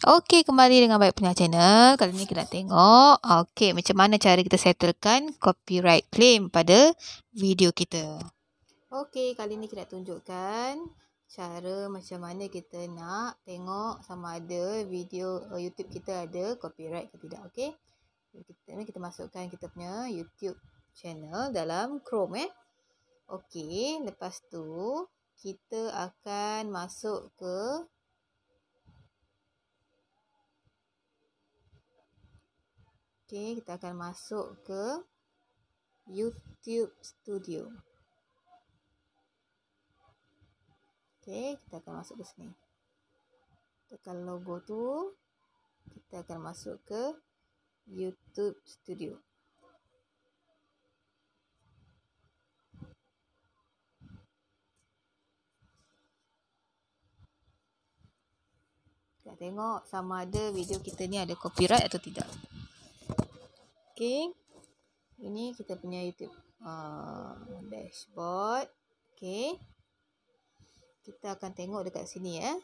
Okey, kembali dengan Baik Punya Channel. Kali ni kita nak tengok Okey, macam mana cara kita settlekan copyright claim pada video kita. Okey, kali ni kita nak tunjukkan cara macam mana kita nak tengok sama ada video eh, YouTube kita ada copyright ke tidak. Okey, kita, kita masukkan kita punya YouTube channel dalam Chrome. Eh. Okey, lepas tu kita akan masuk ke Okey, kita akan masuk ke YouTube Studio. Okey, kita akan masuk ke sini. Tekan logo tu. Kita akan masuk ke YouTube Studio. Kita tengok sama ada video kita ni ada copyright atau tidak okey ini kita punya youtube uh, dashboard okey kita akan tengok dekat sini ya eh.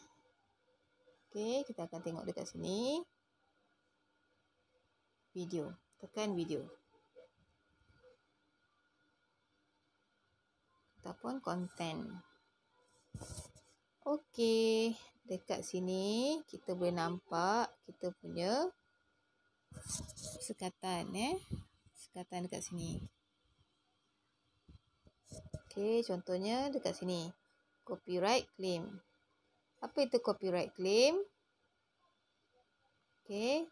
okey kita akan tengok dekat sini video tekan video ataupun content okey dekat sini kita boleh nampak kita punya sekatan eh sekatan dekat sini okey contohnya dekat sini copyright claim apa itu copyright claim okey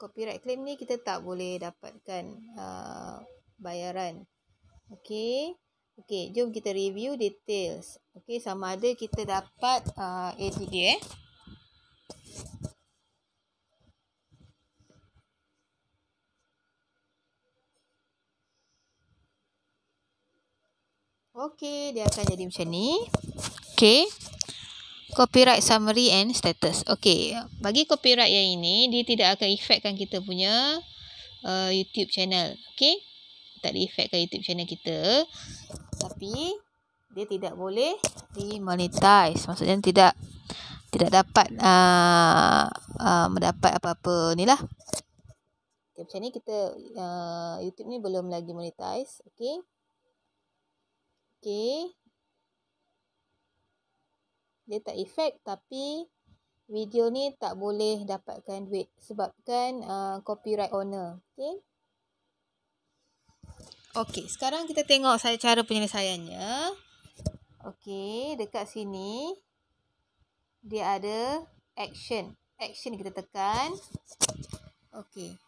copyright claim ni kita tak boleh dapatkan uh, bayaran okey okey jom kita review details okey sama ada kita dapat uh, ATD eh Okey, dia akan jadi macam ni. Okey. Copyright summary and status. Okey, bagi copyright yang ini, dia tidak akan efekkan kita punya uh, YouTube channel. Okey. Tak ada effectkan YouTube channel kita. Tapi, dia tidak boleh dimonetize. Maksudnya, tidak tidak dapat uh, uh, mendapat apa-apa ni lah. Okay, macam ni kita uh, YouTube ni belum lagi monetize. Okey. Okay. Dia tak efek tapi video ni tak boleh dapatkan duit sebabkan uh, copyright owner. Okay. Okay, sekarang kita tengok saya cara penyelesaiannya. Okay, dekat sini dia ada action. Action kita tekan. Okay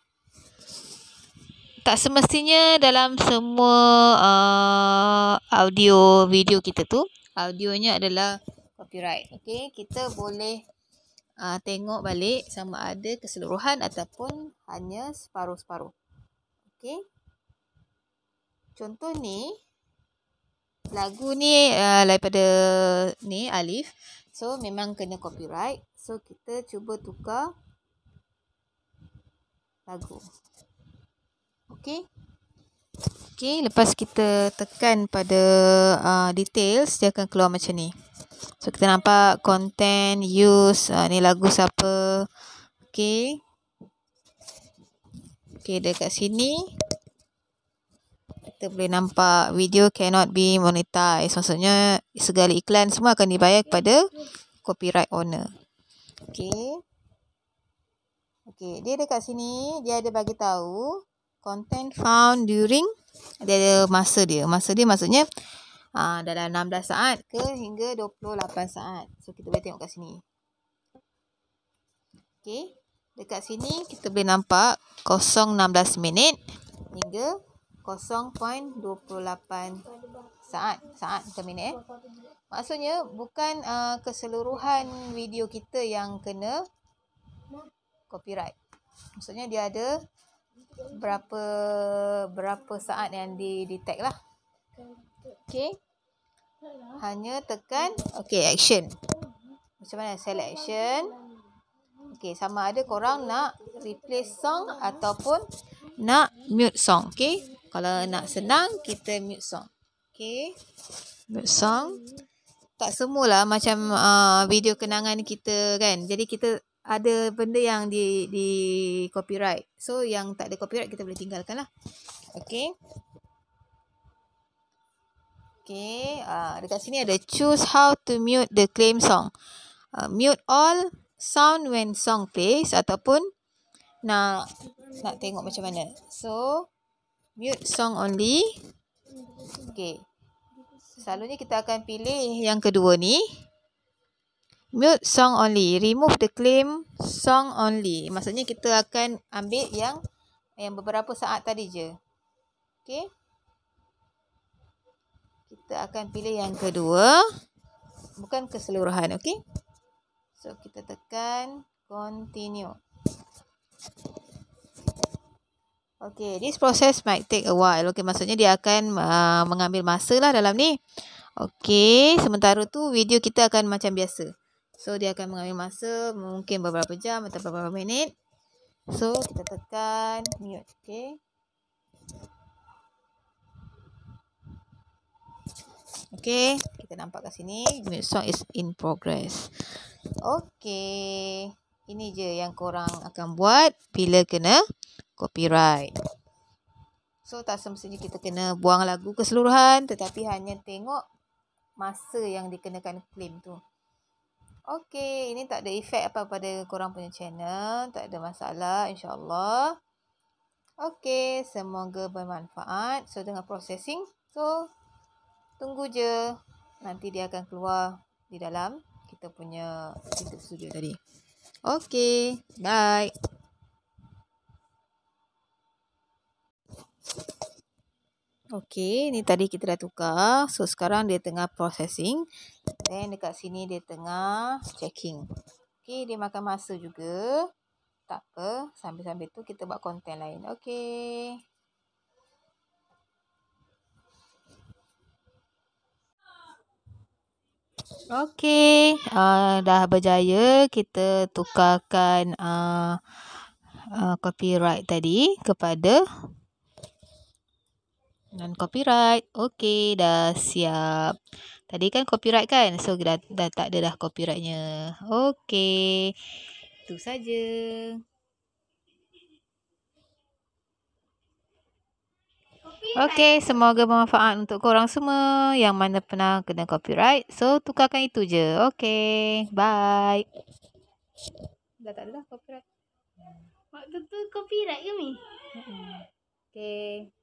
tak semestinya dalam semua uh, audio video kita tu audionya adalah copyright. Okey, kita boleh uh, tengok balik sama ada keseluruhan ataupun hanya separuh-separuh. Okey. Contoh ni lagu ni uh, daripada ni Alif. So memang kena copyright. So kita cuba tukar lagu okey okey lepas kita tekan pada uh, details dia akan keluar macam ni so kita nampak content use uh, ni lagu siapa okey okey dekat sini kita boleh nampak video cannot be monetized maksudnya segala iklan semua akan dibayar kepada copyright owner okey okey dia dekat sini dia ada bagi tahu content found during dia ada masa dia masa dia maksudnya aa, dalam 16 saat ke hingga 28 saat so kita boleh tengok kat sini okey dekat sini kita boleh nampak 016 minit hingga 0.28 saat saat per minit eh. maksudnya bukan aa, ah, keseluruhan video kita yang kena copyright maksudnya dia ada berapa berapa saat yang di detect lah. Okay. Hanya tekan. Okay, action. Macam mana? Select action. Okay, sama ada korang nak replace song ataupun nak mute song. Okay. Kalau nak senang, kita mute song. Okay. Mute song. Tak semualah macam uh, video kenangan kita kan. Jadi kita ada benda yang di di copyright. So yang tak ada copyright kita boleh tinggalkan lah. Okay. Okay. Uh, dekat sini ada choose how to mute the claim song. Uh, mute all sound when song plays ataupun nak nak tengok macam mana. So mute song only. Okay. Selalunya kita akan pilih yang kedua ni. Mute song only. Remove the claim song only. Maksudnya kita akan ambil yang yang beberapa saat tadi je. Okay. Kita akan pilih yang kedua. Bukan keseluruhan. Okay. So kita tekan continue. Okay. This process might take a while. Okay. Maksudnya dia akan uh, mengambil masa lah dalam ni. Okay. Sementara tu video kita akan macam biasa. So dia akan mengambil masa mungkin beberapa jam atau beberapa minit. So kita tekan mute. Okay. Okay, kita nampak kat sini. Mute song is in progress. Okay. Ini je yang korang akan buat bila kena copyright. So tak semestinya kita kena buang lagu keseluruhan tetapi hanya tengok masa yang dikenakan claim tu. Okey, ini tak ada efek apa pada korang punya channel, tak ada masalah insyaallah. Okey, semoga bermanfaat. So tengah processing, so tunggu je nanti dia akan keluar di dalam kita punya kita studio tadi. Okey, bye. Okey, ni tadi kita dah tukar. So sekarang dia tengah processing. Dan dekat sini dia tengah checking. Okey, dia makan masa juga. Tak apa, sambil-sambil tu kita buat konten lain. Okey. Okey, uh, ah, dah berjaya kita tukarkan uh, uh, copyright tadi kepada Non copyright. Okey, dah siap. Tadi kan copyright kan? So dah, dah tak ada dah copyrightnya. Okey. Itu saja. Okey, semoga bermanfaat untuk korang semua yang mana pernah kena copyright. So tukarkan itu je. Okey. Bye. Dah tak ada copyright. Waktu tu copyright ke ni? Okey.